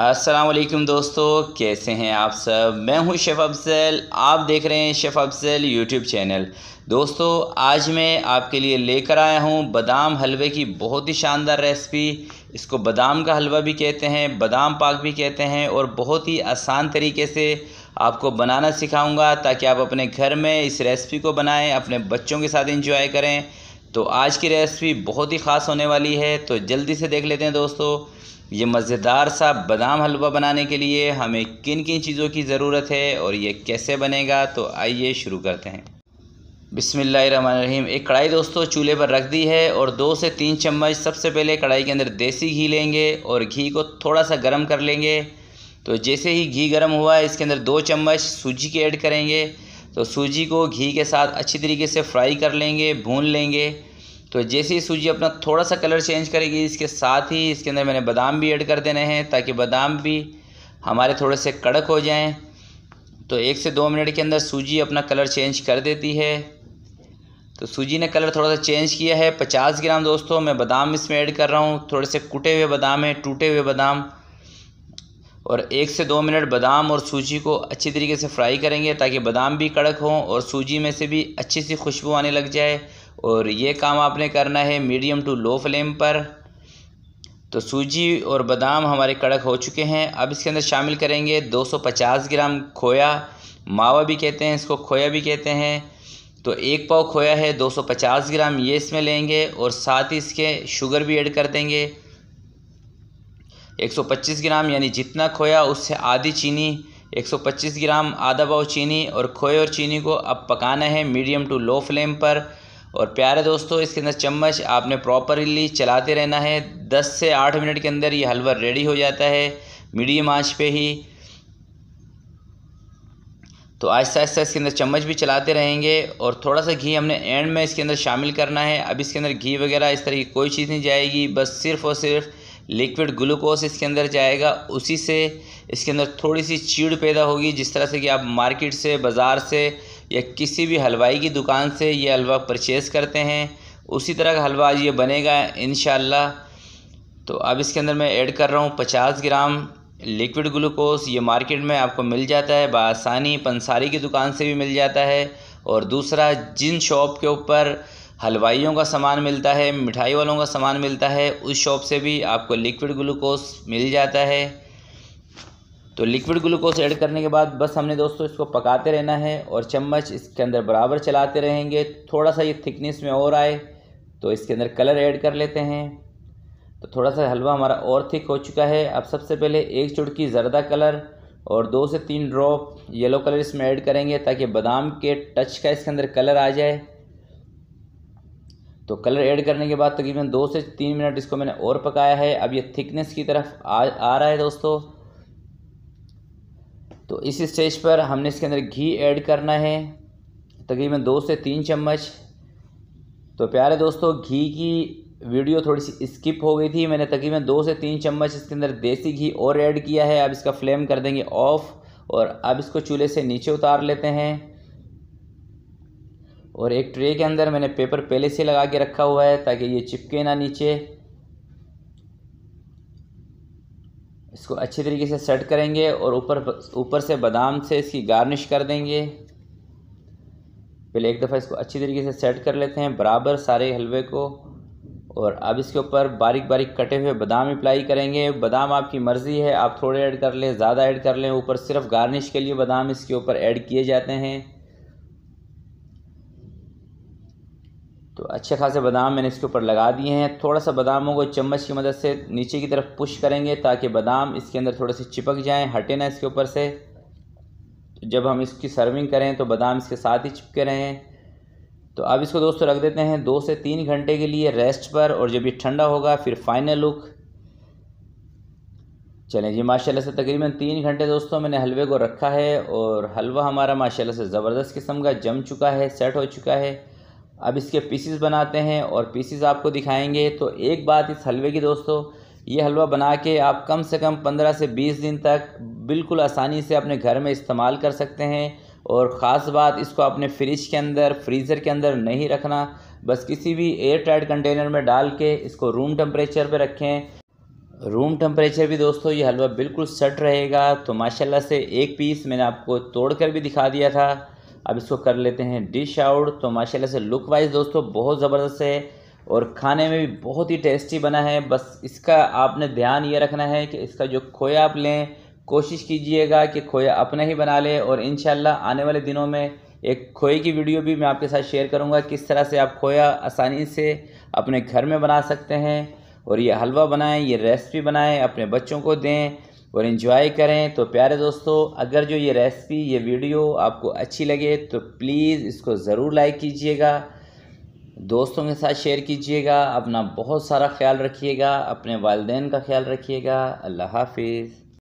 असलम दोस्तों कैसे हैं आप सब मैं हूं शेफ़ अफजल आप देख रहे हैं शेफ़ अफजल यूट्यूब चैनल दोस्तों आज मैं आपके लिए लेकर आया हूं बादाम हलवे की बहुत ही शानदार रेसिपी इसको बादाम का हलवा भी कहते हैं बादाम पाक भी कहते हैं और बहुत ही आसान तरीके से आपको बनाना सिखाऊंगा ताकि आप अपने घर में इस रेसिपी को बनाएं अपने बच्चों के साथ इंजॉय करें तो आज की रेसिपी बहुत ही ख़ास होने वाली है तो जल्दी से देख लेते हैं दोस्तों ये मज़ेदार सा बादाम हलवा बनाने के लिए हमें किन किन चीज़ों की ज़रूरत है और ये कैसे बनेगा तो आइए शुरू करते हैं बिसमीम एक कढ़ाई दोस्तों चूल्हे पर रख दी है और दो से तीन चम्मच सबसे पहले कढ़ाई के अंदर देसी घी लेंगे और घी को थोड़ा सा गर्म कर लेंगे तो जैसे ही घी गर्म हुआ है इसके अंदर दो चम्मच सूजी के ऐड करेंगे तो सूजी को घी के साथ अच्छी तरीके से फ्राई कर लेंगे भून लेंगे तो जैसे ही सूजी अपना थोड़ा सा कलर चेंज करेगी इसके साथ ही इसके अंदर मैंने बादाम भी ऐड कर देने हैं ताकि बादाम भी हमारे थोड़े से कड़क हो जाएं तो एक से दो मिनट के अंदर सूजी अपना कलर चेंज कर देती है तो सूजी ने कलर थोड़ा सा चेंज किया है पचास ग्राम दोस्तों मैं बादाम इसमें ऐड कर रहा हूँ थोड़े से कुटे हुए बादाम हैं टूटे हुए बादाम और एक से दो मिनट बादाम और सूजी को अच्छी तरीके से फ्राई करेंगे ताकि बादाम भी कड़क हों और सूजी में से भी अच्छी सी खुशबू आने लग जाए और ये काम आपने करना है मीडियम टू लो फ्लेम पर तो सूजी और बादाम हमारे कड़क हो चुके हैं अब इसके अंदर शामिल करेंगे 250 ग्राम खोया मावा भी कहते हैं इसको खोया भी कहते हैं तो एक पाव खोया है 250 ग्राम ये इसमें लेंगे और साथ ही इसके शुगर भी ऐड कर देंगे 125 ग्राम यानी जितना खोया उससे आधी चीनी 125 ग्राम आधा पाव चीनी और खोए और चीनी को अब पकाना है मीडियम टू लो फ्लेम पर और प्यारे दोस्तों इसके अंदर चम्मच आपने प्रॉपरली चलाते रहना है दस से आठ मिनट के अंदर ये हलवा रेडी हो जाता है मीडियम आंच पे ही तो आहिस्ता आहिस्ता इसके अंदर चम्मच भी चलाते रहेंगे और थोड़ा सा घी हमने एंड में इसके अंदर शामिल करना है अब इसके अंदर घी वगैरह इस तरह की कोई चीज़ नहीं जाएगी बस सिर्फ़ और सिर्फ लिक्विड ग्लूकोज इसके अंदर जाएगा उसी से इसके अंदर थोड़ी सी चीड़ पैदा होगी जिस तरह से कि आप मार्केट से बाज़ार से या किसी भी हलवाई की दुकान से ये हलवा परचेज़ करते हैं उसी तरह का हलवा आज ये बनेगा इन तो अब इसके अंदर मैं ऐड कर रहा हूँ पचास ग्राम लिक्विड ग्लूकोस ये मार्केट में आपको मिल जाता है बासानी पंसारी की दुकान से भी मिल जाता है और दूसरा जिन शॉप के ऊपर हलवाइयों का सामान मिलता है मिठाई वालों का सामान मिलता है उस शॉप से भी आपको लिक्विड ग्लूकोस मिल जाता है तो लिक्विड ग्लूकोज ऐड करने के बाद बस हमने दोस्तों इसको पकाते रहना है और चम्मच इसके अंदर बराबर चलाते रहेंगे थोड़ा सा ये थिकनेस में और आए तो इसके अंदर कलर ऐड कर लेते हैं तो थोड़ा सा हलवा हमारा और थिक हो चुका है अब सबसे पहले एक चुटकी जरदा कलर और दो से तीन ड्रॉप येलो कलर इसमें ऐड करेंगे ताकि बादाम के टच का इसके अंदर कलर आ जाए तो कलर ऐड करने के बाद तकरीबन दो से तीन मिनट इसको मैंने और पकाया है अब ये थिकनेस की तरफ आ आ रहा है दोस्तों तो इस स्टेज पर हमने इसके अंदर घी ऐड करना है तकरीबन दो से तीन चम्मच तो प्यारे दोस्तों घी की वीडियो थोड़ी सी स्किप हो गई थी मैंने तकरीबन दो से तीन चम्मच इसके अंदर देसी घी और ऐड किया है अब इसका फ्लेम कर देंगे ऑफ़ और अब इसको चूल्हे से नीचे उतार लेते हैं और एक ट्रे के अंदर मैंने पेपर पहले से लगा के रखा हुआ है ताकि ये चिपके ना नीचे इसको अच्छे तरीके से सेट करेंगे और ऊपर ऊपर से बादाम से इसकी गार्निश कर देंगे पहले एक दफ़ा इसको अच्छी तरीके से सेट कर लेते हैं बराबर सारे हलवे को और अब इसके ऊपर बारीक बारीक कटे हुए बादाम अप्लाई करेंगे बादाम आपकी मर्ज़ी है आप थोड़े ऐड कर लें ज़्यादा ऐड कर लें ऊपर सिर्फ गार्निश के लिए बादाम इसके ऊपर ऐड किए जाते हैं तो अच्छे खासे बादाम मैंने इसके ऊपर लगा दिए हैं थोड़ा सा बादामों को चम्मच की मदद से नीचे की तरफ पुश करेंगे ताकि बादाम इसके अंदर थोड़े से चिपक जाएँ हटे ना इसके ऊपर से तो जब हम इसकी सर्विंग करें तो बादाम इसके साथ ही चिपके रहें तो अब इसको दोस्तों रख देते हैं दो से तीन घंटे के लिए रेस्ट पर और जब ये ठंडा होगा फिर फाइनल लुक चलें जी माशाल्लाह से तकरीबन तीन घंटे दोस्तों मैंने हलवे को रखा है और हलवा हमारा माशाल्लाह से ज़बरदस्त किस्म का जम चुका है सेट हो चुका है अब इसके पीसीस बनाते हैं और पीसीस आपको दिखाएंगे तो एक बात इस हलवे की दोस्तों ये हलवा बना के आप कम से कम पंद्रह से बीस दिन तक बिल्कुल आसानी से अपने घर में इस्तेमाल कर सकते हैं और ख़ास बात इसको अपने फ्रिज के अंदर फ्रीज़र के अंदर नहीं रखना बस किसी भी एयर टाइट कंटेनर में डाल के इसको रूम टेम्परेचर पर रखें रूम टेम्परेचर भी दोस्तों ये हलवा बिल्कुल सट रहेगा तो माशाल्लाह से एक पीस मैंने आपको तोड़ कर भी दिखा दिया था अब इसको कर लेते हैं डिश आउट तो माशाल्लाह से लुक वाइज दोस्तों बहुत ज़बरदस्त है और खाने में भी बहुत ही टेस्टी बना है बस इसका आपने ध्यान ये रखना है कि इसका जो खोया आप लें कोशिश कीजिएगा कि खोया अपना ही बना लें और इन आने वाले दिनों में एक खोए की वीडियो भी मैं आपके साथ शेयर करूंगा किस तरह से आप खोया आसानी से अपने घर में बना सकते हैं और ये हलवा बनाएं ये रेसिपी बनाएं अपने बच्चों को दें और इन्जॉय करें तो प्यारे दोस्तों अगर जो ये रेसिपी ये वीडियो आपको अच्छी लगे तो प्लीज़ इसको ज़रूर लाइक कीजिएगा दोस्तों के साथ शेयर कीजिएगा अपना बहुत सारा ख्याल रखिएगा अपने वालदेन का ख्याल रखिएगा अल्लाह हाफिज़